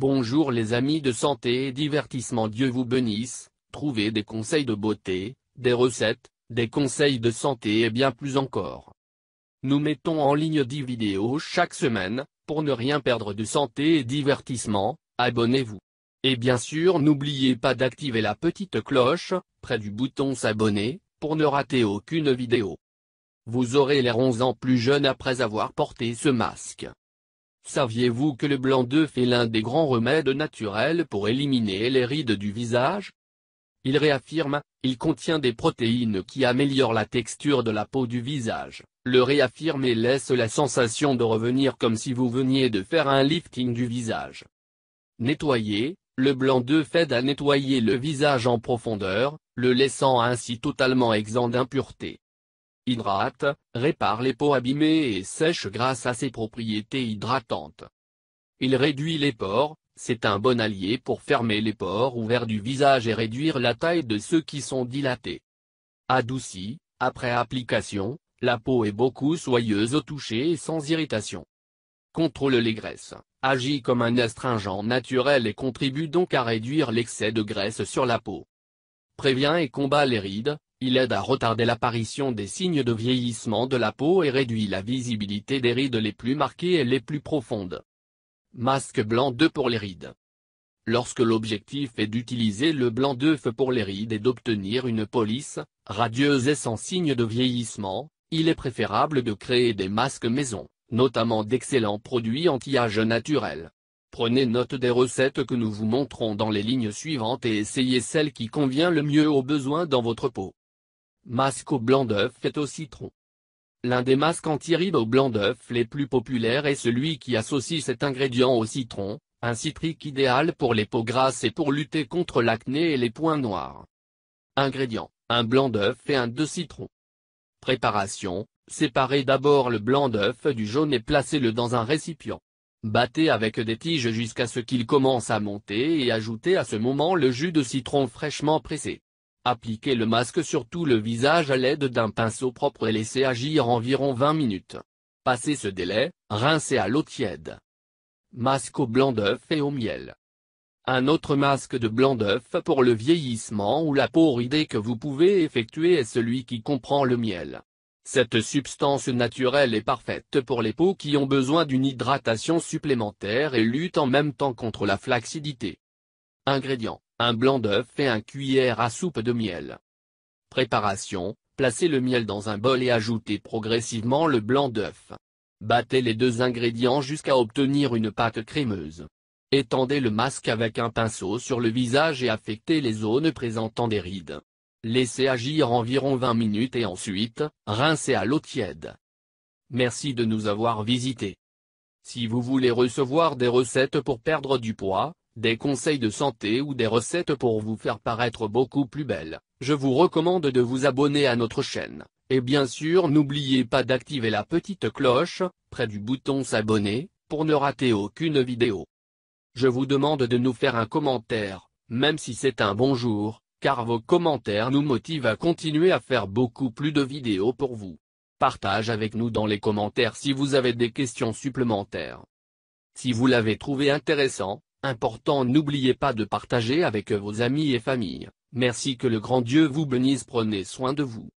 Bonjour les amis de santé et divertissement Dieu vous bénisse, trouvez des conseils de beauté, des recettes, des conseils de santé et bien plus encore. Nous mettons en ligne 10 vidéos chaque semaine, pour ne rien perdre de santé et divertissement, abonnez-vous. Et bien sûr n'oubliez pas d'activer la petite cloche, près du bouton s'abonner, pour ne rater aucune vidéo. Vous aurez l'air 11 ans plus jeune après avoir porté ce masque. Saviez-vous que le blanc d'œuf est l'un des grands remèdes naturels pour éliminer les rides du visage Il réaffirme, il contient des protéines qui améliorent la texture de la peau du visage, le réaffirme et laisse la sensation de revenir comme si vous veniez de faire un lifting du visage. Nettoyer, le blanc d'œuf aide à nettoyer le visage en profondeur, le laissant ainsi totalement exempt d'impureté hydrate, répare les peaux abîmées et sèches grâce à ses propriétés hydratantes. Il réduit les pores, c'est un bon allié pour fermer les pores ouverts du visage et réduire la taille de ceux qui sont dilatés. Adouci, après application, la peau est beaucoup soyeuse au toucher et sans irritation. Contrôle les graisses, agit comme un astringent naturel et contribue donc à réduire l'excès de graisse sur la peau. Prévient et combat les rides, il aide à retarder l'apparition des signes de vieillissement de la peau et réduit la visibilité des rides les plus marquées et les plus profondes. Masque blanc 2 pour les rides. Lorsque l'objectif est d'utiliser le blanc d'œuf pour les rides et d'obtenir une police, radieuse et sans signes de vieillissement, il est préférable de créer des masques maison, notamment d'excellents produits anti-âge naturels. Prenez note des recettes que nous vous montrons dans les lignes suivantes et essayez celle qui convient le mieux aux besoins dans votre peau. Masque au blanc d'œuf et au citron. L'un des masques anti-rides au blanc d'œuf les plus populaires est celui qui associe cet ingrédient au citron, un citrique idéal pour les peaux grasses et pour lutter contre l'acné et les points noirs. Ingrédients, un blanc d'œuf et un de citron. Préparation, séparez d'abord le blanc d'œuf du jaune et placez-le dans un récipient. Battez avec des tiges jusqu'à ce qu'il commence à monter et ajoutez à ce moment le jus de citron fraîchement pressé. Appliquez le masque sur tout le visage à l'aide d'un pinceau propre et laissez agir environ 20 minutes. Passez ce délai, rincez à l'eau tiède. Masque au blanc d'œuf et au miel. Un autre masque de blanc d'œuf pour le vieillissement ou la peau ridée que vous pouvez effectuer est celui qui comprend le miel. Cette substance naturelle est parfaite pour les peaux qui ont besoin d'une hydratation supplémentaire et lutte en même temps contre la flaccidité. Ingrédients un blanc d'œuf et un cuillère à soupe de miel. Préparation, placez le miel dans un bol et ajoutez progressivement le blanc d'œuf. Battez les deux ingrédients jusqu'à obtenir une pâte crémeuse. Étendez le masque avec un pinceau sur le visage et affectez les zones présentant des rides. Laissez agir environ 20 minutes et ensuite, rincez à l'eau tiède. Merci de nous avoir visités. Si vous voulez recevoir des recettes pour perdre du poids, des conseils de santé ou des recettes pour vous faire paraître beaucoup plus belle, je vous recommande de vous abonner à notre chaîne. Et bien sûr n'oubliez pas d'activer la petite cloche, près du bouton s'abonner, pour ne rater aucune vidéo. Je vous demande de nous faire un commentaire, même si c'est un bonjour, car vos commentaires nous motivent à continuer à faire beaucoup plus de vidéos pour vous. Partage avec nous dans les commentaires si vous avez des questions supplémentaires. Si vous l'avez trouvé intéressant, Important n'oubliez pas de partager avec vos amis et familles, merci que le grand Dieu vous bénisse prenez soin de vous.